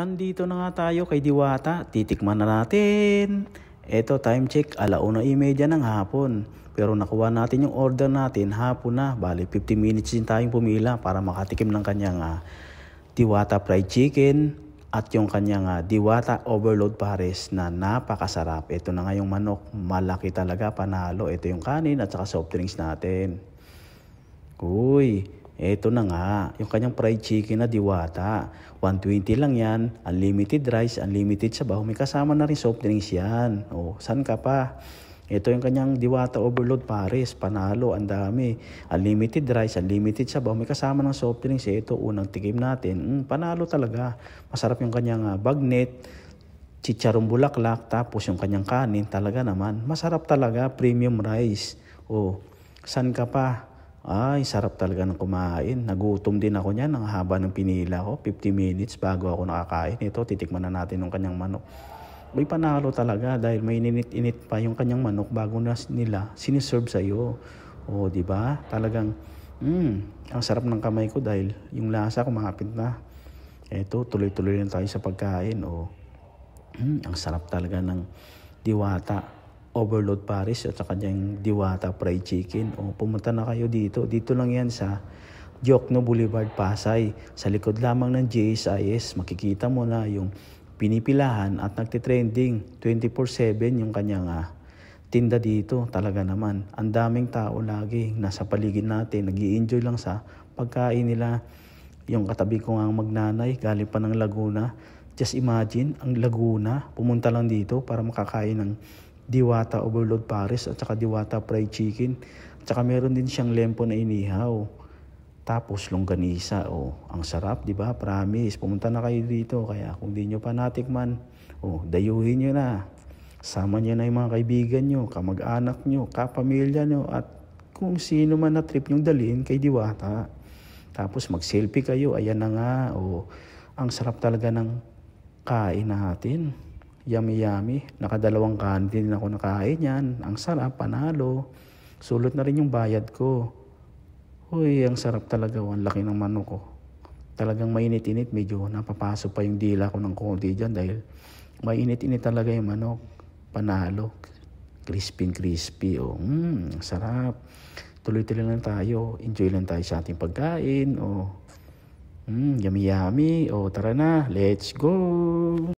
Andito na nga tayo kay Diwata. Titikman na natin. Ito time check, alauna 1.30 ng hapon. Pero nakuha natin yung order natin hapon na. Bali 50 minutes din tayong pumila para makatikim ng kanyang uh, Diwata fried chicken at yung kanyang uh, Diwata Overload Pares na napakasarap. Ito na nga yung manok. Malaki talaga panalo. Ito yung kanin at saka soft drinks natin. Uy, Eto na nga, yung kanyang fried chicken na diwata. 120 lang yan, unlimited rice, unlimited sabaw, may kasama na rin soft drinks yan. O, saan ka pa? Ito yung kanyang Diwata Overload Paris, panalo, ang dami. Unlimited rice, unlimited sabaw, may kasama ng soft drinks. Ito, unang tikim natin, mm, panalo talaga. Masarap yung kanyang uh, bagnet, chicharong bulaklak, tapos yung kanyang kanin, talaga naman. Masarap talaga, premium rice. O, saan ka pa? Ay, sarap talaga ng kumain. Nagutom din ako niyan. Ang haba ng pinila ko. 50 minutes bago ako nakakain. Ito, titikman na natin ng kanyang manok. May panalo talaga dahil may init-init pa yung kanyang manok bago na nila siniserve sa iyo. O, oh, di ba? Talagang, mm, ang sarap ng kamay ko dahil yung lasa kumapit na. Ito, tuloy-tuloy na tayo sa pagkain. O, oh, mm, ang sarap talaga ng diwata. Overload Paris at saka yung Diwata Fried Chicken. O, pumunta na kayo dito. Dito lang yan sa Diokno Boulevard, Pasay. Sa likod lamang ng JSIS, makikita mo na yung pinipilahan at nagtitrending 24-7 yung kanyang uh, tinda dito. Talaga naman, ang daming tao lagi nasa paligid natin, nag enjoy lang sa pagkain nila. Yung katabi ko nga magnanay, galing pa ng Laguna. Just imagine, ang Laguna, pumunta lang dito para makakain ng Diwata Overload Paris at saka Diwata Fried Chicken. At saka meron din siyang lempo na inihaw. Tapos longganisa, oh, ang sarap, 'di ba? Promise, pumunta na kayo dito kaya kung di nyo pa natikman, oh, dayuhin niyo na. Sama niyo na 'yung mga kaibigan niyo, kamag-anak niyo, kapamilya niyo at kung sino man na trip yung dalhin kay Diwata. Tapos mag-selfie kayo, ayan na nga, oh, ang sarap talaga ng kain natin. Yummy yummy. Nakadalawang kanin din ako nakain yan. Ang sarap, panalo. Sulot na rin yung bayad ko. Uy, ang sarap talaga. Ang laki ng manok ko. Oh. Talagang mainit-init. Medyo napapasok pa yung dila ko ng konti dyan dahil mainit-init talaga yung manok. Panalo. Crispy-crispy. Oh. Mm, sarap. Tuloy-tuloy lang tayo. Enjoy lang tayo sa ating pagkain. Oh. Mm, yummy-yummy. oh, tara na. Let's go!